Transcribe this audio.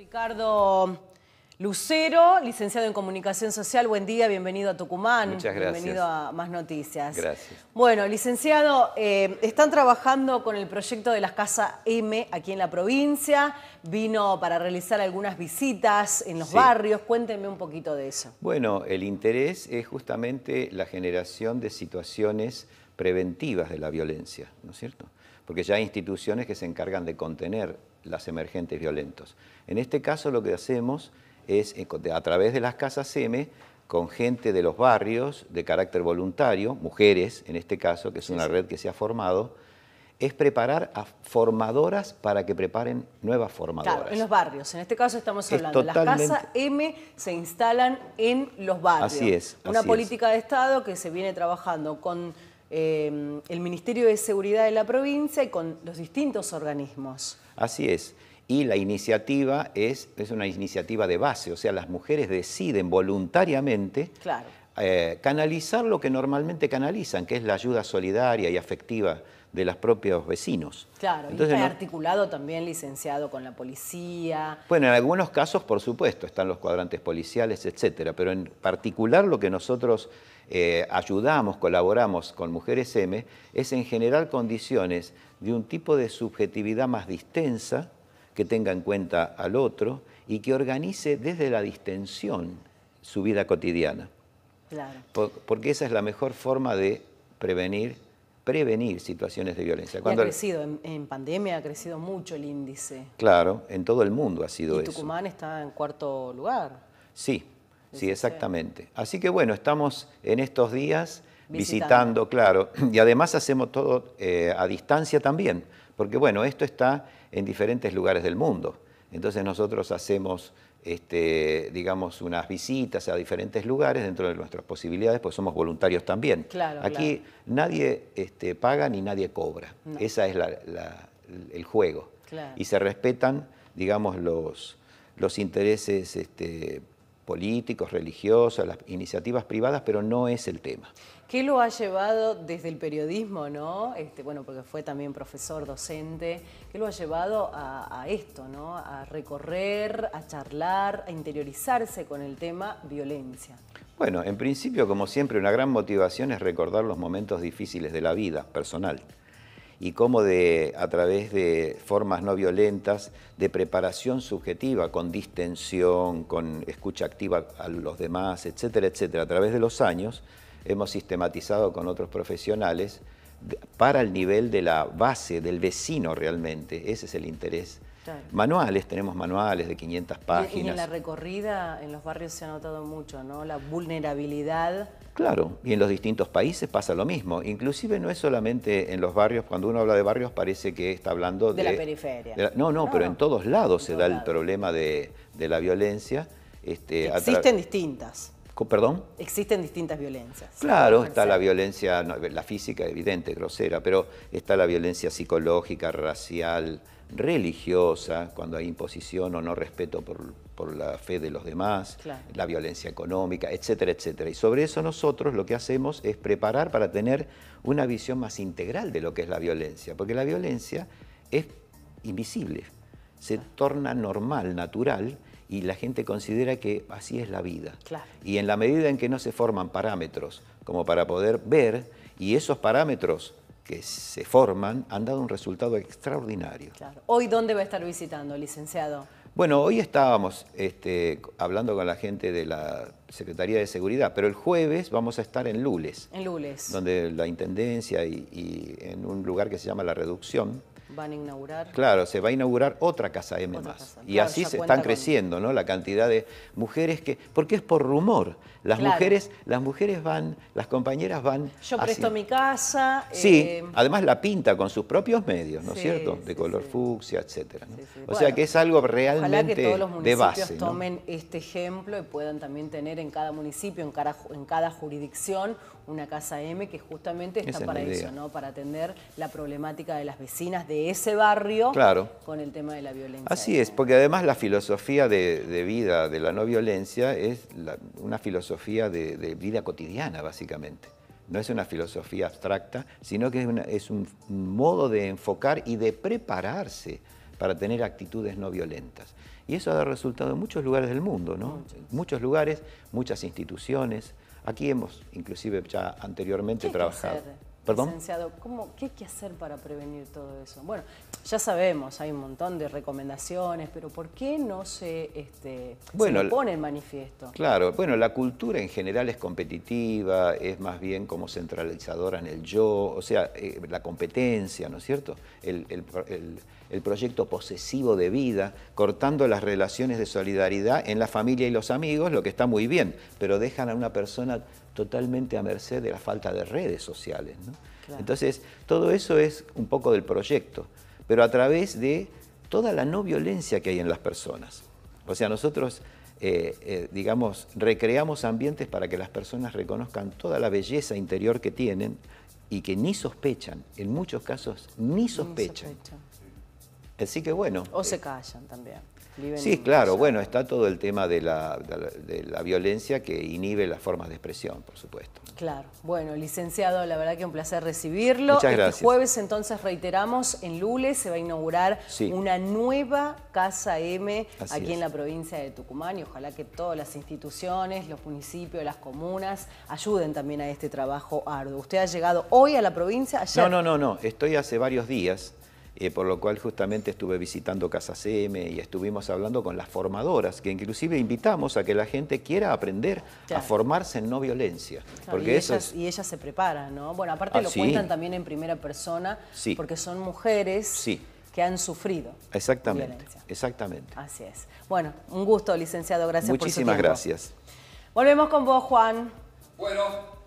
Ricardo Lucero, licenciado en Comunicación Social, buen día, bienvenido a Tucumán. Muchas gracias. Bienvenido a Más Noticias. Gracias. Bueno, licenciado, eh, están trabajando con el proyecto de las Casas M aquí en la provincia, vino para realizar algunas visitas en los barrios, cuéntenme un poquito de eso. Bueno, el interés es justamente la generación de situaciones preventivas de la violencia, ¿no es cierto? porque ya hay instituciones que se encargan de contener las emergentes violentos. En este caso lo que hacemos es, eh, a través de las casas M, con gente de los barrios de carácter voluntario, mujeres en este caso, que es una red que se ha formado, es preparar a formadoras para que preparen nuevas formadoras. Claro, en los barrios. En este caso estamos hablando. Las casas M se instalan en los barrios. Así es. Una política de Estado que se viene trabajando con Em, el Ministerio de Seguridad de la provincia y con los distintos organismos. Así es. Y la iniciativa es, una iniciativa de base, o sea, las mujeres deciden voluntariamente eh, canalizar lo que normalmente canalizan, que es la ayuda solidaria y afectiva de los propios vecinos. Claro, Entonces, y está articulado también, licenciado, con la policía. Bueno, en algunos casos, por supuesto, están los cuadrantes policiales, etcétera, pero en particular lo que nosotros eh, ayudamos, colaboramos con Mujeres M, es en general condiciones de un tipo de subjetividad más distensa, que tenga en cuenta al otro y que organice desde la distensión su vida cotidiana. Claro. porque esa es la mejor forma de prevenir prevenir situaciones de violencia. Cuando... ha crecido, en, pandemia ha crecido mucho el índice. Claro, en todo el mundo ha sido y Tucumán está en cuarto lugar. Sí, sí, exactamente. Así que bueno, estamos en estos días visitando, claro, y además hacemos todo eh, a distancia también, porque bueno, esto está en diferentes lugares del mundo. Entonces nosotros hacemos, este, digamos, unas visitas a diferentes lugares dentro de nuestras posibilidades, pues somos voluntarios también. Aquí nadie este, paga ni nadie cobra. Ese Esa es el juego. Y se respetan, digamos, los, intereses este, políticos, religiosos, las iniciativas privadas, pero no es el tema. ¿Qué lo ha llevado desde el periodismo, no? Este, bueno, porque fue también profesor, docente. ¿Qué lo ha llevado a, esto, A recorrer, a charlar, a interiorizarse con el tema violencia. Bueno, en principio, como siempre, una gran motivación es recordar los momentos difíciles de la vida personal y cómo de, a través de formas no violentas, de preparación subjetiva, con distensión, con escucha activa a los demás, etcétera, etcétera, a través de los años, hemos sistematizado con otros profesionales para el nivel de la base, del vecino realmente. Ese es el interés Manuales, tenemos manuales de 500 páginas. Y en la recorrida en los barrios se ha notado mucho, ¿no? La vulnerabilidad. Claro, y en los distintos países pasa lo mismo. Inclusive no es solamente en los barrios, cuando uno habla de barrios parece que está hablando de... de la periferia. no, no, pero en todos lados se da el problema de, la violencia. Este, Existen distintas. ¿Perdón? Existen distintas violencias. Claro, está la violencia, la física, evidente, grosera, pero está la violencia psicológica, racial, religiosa, cuando hay imposición o no respeto por, la fe de los demás, la violencia económica, etcétera, etcétera. Y sobre eso nosotros lo que hacemos es preparar para tener una visión más integral de lo que es la violencia, porque la violencia es invisible, se torna normal, natural, y la gente considera que así es la vida. Y en la medida en que no se forman parámetros como para poder ver, y esos parámetros que se forman han dado un resultado extraordinario. Hoy, ¿dónde va a estar visitando, licenciado? Bueno, hoy estábamos este, hablando con la gente de la Secretaría de Seguridad, pero el jueves vamos a estar en Lules. En Lules. Donde la Intendencia y en un lugar que se llama La Reducción, Van a inaugurar. Claro, se va a inaugurar otra casa M más. Y así se están creciendo, ¿no? La cantidad de mujeres que. Porque es por rumor. Las mujeres, las mujeres van, las compañeras van. Yo presto mi casa. Sí, eh, además la pinta con sus propios medios, ¿no es cierto? De color fucsia, etcétera. O sea que es algo realmente que todos los municipios de Tomen este ejemplo y puedan también tener en cada municipio, en cada, jurisdicción, una casa M que justamente está para eso, ¿no? Para atender la problemática de las vecinas de ese barrio con el tema de la violencia. Así es, porque además la filosofía de, vida de la no violencia es una filosofía de, vida cotidiana, básicamente. No es una filosofía abstracta, sino que es, un modo de enfocar y de prepararse para tener actitudes no violentas. Y eso ha dado resultado en muchos lugares del mundo, ¿no? muchos lugares, muchas instituciones. Aquí hemos, inclusive ya anteriormente, trabajado. ¿qué hay que hacer para prevenir todo eso? Bueno, ya sabemos, hay un montón de recomendaciones, pero ¿por qué no se, este, pone en manifiesto? Claro, bueno, la cultura en general es competitiva, es más bien como centralizadora en el yo, o sea, eh, la competencia, ¿no es cierto? el proyecto posesivo de vida, cortando las relaciones de solidaridad en la familia y los amigos, lo que está muy bien, pero dejan a una persona totalmente a merced de la falta de redes sociales. Entonces, todo eso es un poco del proyecto, pero a través de toda la no violencia que hay en las personas. O sea, nosotros, eh, eh, digamos, recreamos ambientes para que las personas reconozcan toda la belleza interior que tienen y que ni sospechan, en muchos casos ni sospechan. Así que bueno. O se eh, callan también sí, claro, bueno, está todo el tema de la, violencia que inhibe las formas de expresión, por supuesto. Claro, bueno, licenciado, la verdad que un placer recibirlo. Muchas Este jueves entonces reiteramos, en Lule se va a inaugurar una nueva Casa M aquí en la provincia de Tucumán y ojalá que todas las instituciones, los municipios, las comunas ayuden también a este trabajo arduo. Usted ha llegado hoy a la provincia, No, no, no, no, estoy hace varios días eh, por lo cual justamente estuve visitando Casa CM y estuvimos hablando con las formadoras, que inclusive invitamos a que la gente quiera aprender a formarse en no violencia. porque y, eso y ellas se preparan, ¿no? Bueno, aparte ah, lo cuentan también en primera persona, porque son mujeres. que han sufrido. Exactamente, violencia. exactamente. Así es. Bueno, un gusto, licenciado. Gracias Muchísimas por su tiempo. gracias. Volvemos con vos, Juan. Bueno,